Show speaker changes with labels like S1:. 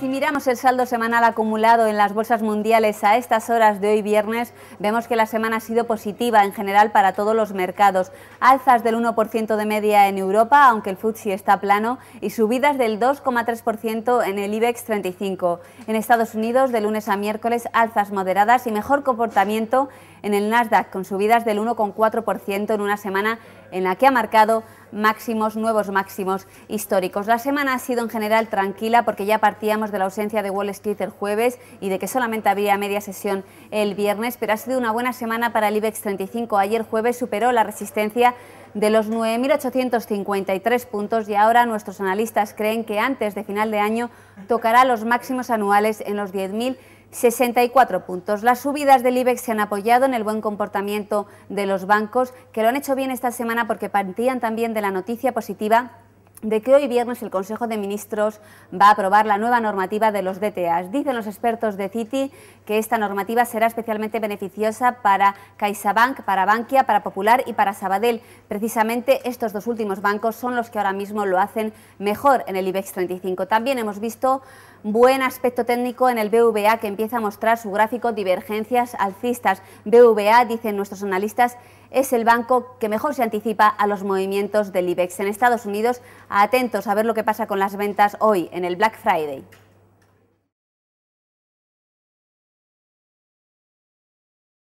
S1: Si miramos el saldo semanal acumulado en las bolsas mundiales a estas horas de hoy viernes, vemos que la semana ha sido positiva en general para todos los mercados. Alzas del 1% de media en Europa, aunque el FTSE está plano, y subidas del 2,3% en el IBEX 35. En Estados Unidos, de lunes a miércoles, alzas moderadas y mejor comportamiento en el Nasdaq con subidas del 1,4% en una semana en la que ha marcado máximos, nuevos máximos históricos. La semana ha sido en general tranquila porque ya partíamos de la ausencia de Wall Street el jueves y de que solamente había media sesión el viernes, pero ha sido una buena semana para el IBEX 35. Ayer jueves superó la resistencia de los 9.853 puntos y ahora nuestros analistas creen que antes de final de año tocará los máximos anuales en los 10.000 64 puntos. Las subidas del IBEX se han apoyado en el buen comportamiento de los bancos, que lo han hecho bien esta semana porque partían también de la noticia positiva de que hoy viernes el Consejo de Ministros va a aprobar la nueva normativa de los DTAs. Dicen los expertos de Citi que esta normativa será especialmente beneficiosa para CaixaBank, para Bankia, para Popular y para Sabadell. Precisamente estos dos últimos bancos son los que ahora mismo lo hacen mejor en el IBEX 35. También hemos visto buen aspecto técnico en el BVA que empieza a mostrar su gráfico divergencias alcistas. BVA, dicen nuestros analistas, es el banco que mejor se anticipa a los movimientos del IBEX en Estados Unidos. Atentos a ver lo que pasa con las ventas hoy en el Black Friday.